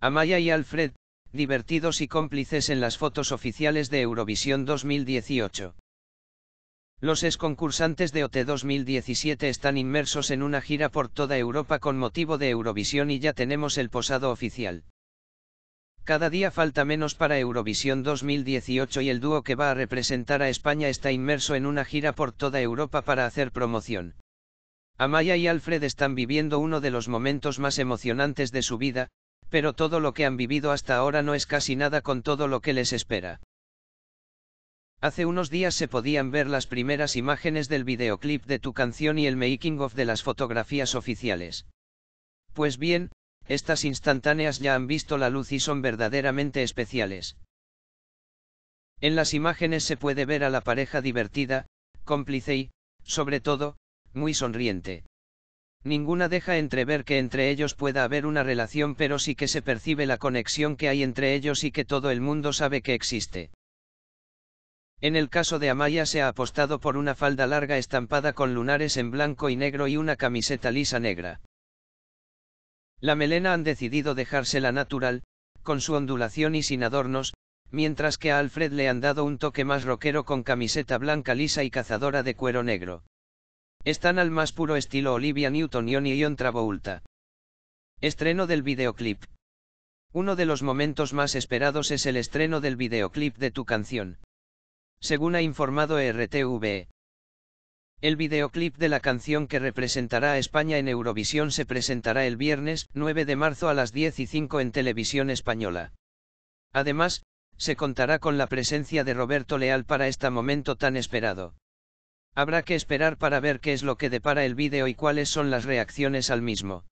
Amaya y Alfred, divertidos y cómplices en las fotos oficiales de Eurovisión 2018. Los exconcursantes de OT 2017 están inmersos en una gira por toda Europa con motivo de Eurovisión y ya tenemos el posado oficial. Cada día falta menos para Eurovisión 2018 y el dúo que va a representar a España está inmerso en una gira por toda Europa para hacer promoción. Amaya y Alfred están viviendo uno de los momentos más emocionantes de su vida, pero todo lo que han vivido hasta ahora no es casi nada con todo lo que les espera. Hace unos días se podían ver las primeras imágenes del videoclip de tu canción y el making of de las fotografías oficiales. Pues bien, estas instantáneas ya han visto la luz y son verdaderamente especiales. En las imágenes se puede ver a la pareja divertida, cómplice y, sobre todo, muy sonriente. Ninguna deja entrever que entre ellos pueda haber una relación, pero sí que se percibe la conexión que hay entre ellos y que todo el mundo sabe que existe. En el caso de Amaya se ha apostado por una falda larga estampada con lunares en blanco y negro y una camiseta lisa negra. La melena han decidido dejársela natural, con su ondulación y sin adornos, mientras que a Alfred le han dado un toque más roquero con camiseta blanca lisa y cazadora de cuero negro. Están al más puro estilo Olivia Newton-John y Ion Travolta. Estreno del videoclip. Uno de los momentos más esperados es el estreno del videoclip de tu canción. Según ha informado e RTV. El videoclip de la canción que representará a España en Eurovisión se presentará el viernes 9 de marzo a las 10 y 5 en televisión española. Además, se contará con la presencia de Roberto Leal para este momento tan esperado. Habrá que esperar para ver qué es lo que depara el vídeo y cuáles son las reacciones al mismo.